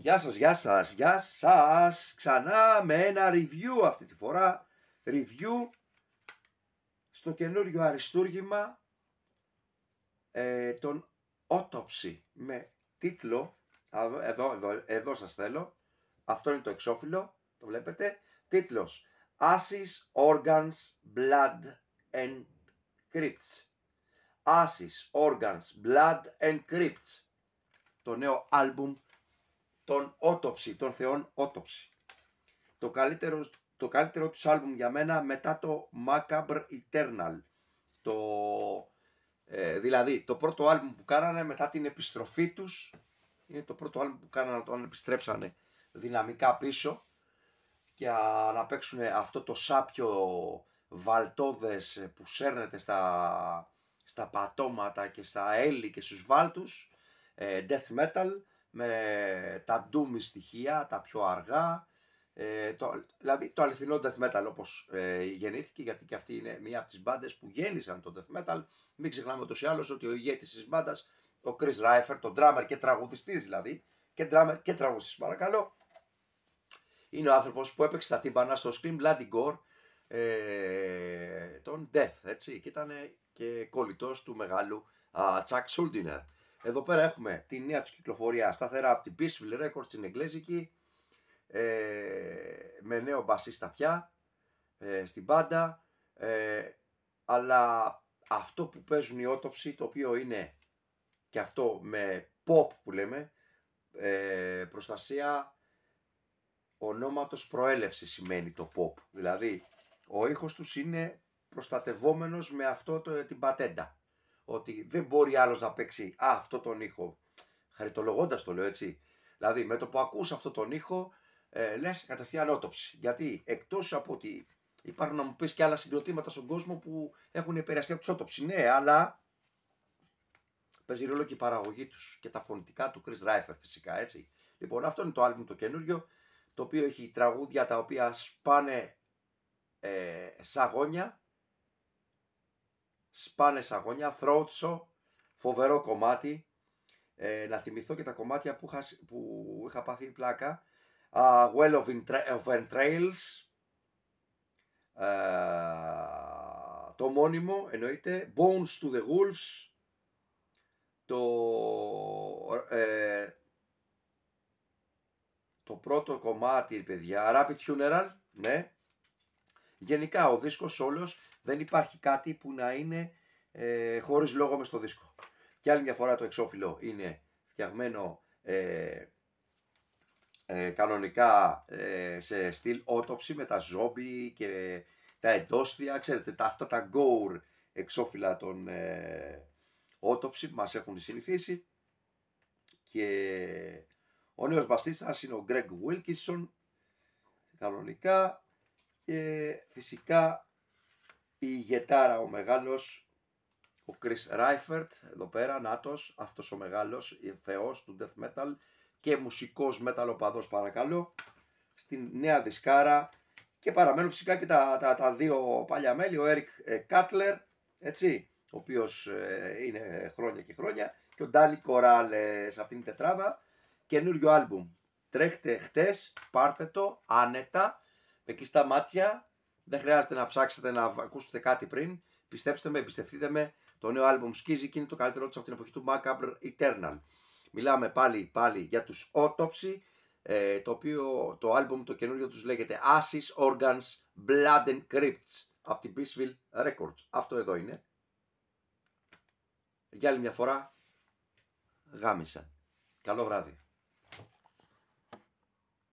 Γεια σας, γεια σας, γεια σας. Ξανά με ένα review αυτή τη φορά. Review στο καινούριο αριστούργημα ε, των ότοψη με τίτλο, εδώ, εδώ, εδώ σας θέλω, αυτό είναι το εξώφυλλο, το βλέπετε, τίτλος Asis Organs, Blood and Crypts. Asis Organs, Blood and Crypts. Το νέο άλμπουμ τον Ότοψη, τον θεόν Ότοψη. Το καλύτερο, το καλύτερο τους άλμπουμ για μένα μετά το Macabre Eternal. Το, ε, δηλαδή το πρώτο άλμπουμ που κάνανε μετά την επιστροφή τους είναι το πρώτο άλμπουμ που κάνανε όταν επιστρέψανε δυναμικά πίσω και να παίξουν αυτό το σάπιο βαλτόδες που σέρνεται στα, στα πατώματα και στα έλλη και στους βάλτους ε, death metal με τα doom στοιχεία, τα πιο αργά, ε, το, δηλαδή το αληθινό death metal όπως ε, γεννήθηκε γιατί και αυτή είναι μία από τις μπάντες που γέννησαν το death metal μην ξεχνάμε ούτως ή άλλως ότι ο ηγέτης της μπάντας ο Chris Ράιφερ, τον drummer και τραγουδιστής δηλαδή και drummer και τραγουδιστής παρακαλώ είναι ο άνθρωπος που έπαιξε τα τύμπανα στο Scream Bloody Gore ε, τον Death έτσι και ήταν και κολλητός του μεγάλου Τσακ Chuck Schuldiner εδώ πέρα έχουμε τη νέα τους κυκλοφορία σταθερά από την Peaceful Records στην Εγγλέζικη ε, με νέο στα πια ε, στην πάντα ε, αλλά αυτό που παίζουν οι ότοψοι το οποίο είναι και αυτό με pop που λέμε προστασία ονόματος προέλευσης σημαίνει το pop δηλαδή ο ήχος τους είναι προστατευόμενος με αυτό το, την πατέντα ότι δεν μπορεί άλλος να παίξει α, αυτό τον ήχο. Χαριτολογώντας το λέω έτσι. Δηλαδή με το που ακούς αυτό τον ήχο ε, λες κατευθείαν ότοψη. Γιατί εκτός από ότι υπάρχουν να μου πεις και άλλα συγκροτήματα στον κόσμο που έχουν επηρεαστεί από του ότοψη. Ναι, αλλά παίζει ρόλο και η παραγωγή τους και τα φωνητικά του Chris Ράιφερ φυσικά έτσι. Λοιπόν, αυτό είναι το άλμπουμ το καινούριο, το οποίο έχει τραγούδια τα οποία σπάνε ε, σαγόνια σπάνες αγωνιά, θρότσο, φοβερό κομμάτι. Ε, να θυμηθώ και τα κομμάτια που είχα, που είχα πάθει η πλάκα. well of, of Entrails, ε, το μόνιμο εννοείται, Bones to the Wolves, το, ε, το πρώτο κομμάτι, παιδιά, Rapid Funeral, ναι, Γενικά ο δίσκος όλος δεν υπάρχει κάτι που να είναι ε, χωρίς λόγο μες στο δίσκο. Και άλλη μια φορά το εξώφυλλο είναι φτιαγμένο ε, ε κανονικά ε, σε στυλ ότοψη με τα ζόμπι και τα εντόστια, ξέρετε, τα, αυτά τα γκόουρ εξώφυλλα των ε, ότοψη μας έχουν συνηθίσει και ο νέος μπαστίστας είναι ο Greg Wilkinson κανονικά και φυσικά η ηγετάρα, ο μεγάλος, ο Chris Ράιφερτ, εδώ πέρα, νάτος, αυτός ο μεγάλος, ο θεός του death metal και μουσικός metal οπαδός παρακαλώ, στην νέα δισκάρα και παραμένουν φυσικά και τα, τα, τα δύο παλιά μέλη, ο Έρικ ε, Cutler έτσι, ο οποίος ε, είναι χρόνια και χρόνια και ο Ντάλι Κοράλ σε αυτήν την τετράδα, καινούριο άλμπουμ. Τρέχτε χτες, πάρτε το άνετα, εκεί στα μάτια. Δεν χρειάζεται να ψάξετε να ακούσετε κάτι πριν. Πιστέψτε με, εμπιστευτείτε με. Το νέο άλμπουμ σκίζει και είναι το καλύτερό του από την εποχή του Macabre Eternal. Μιλάμε πάλι, πάλι για τους Autopsy, ε, το οποίο το άλμπουμ το καινούριο τους λέγεται Ashes, Organs, Blood and Crypts από την Peaceville Records. Αυτό εδώ είναι. Για άλλη μια φορά γάμισα. Καλό βράδυ.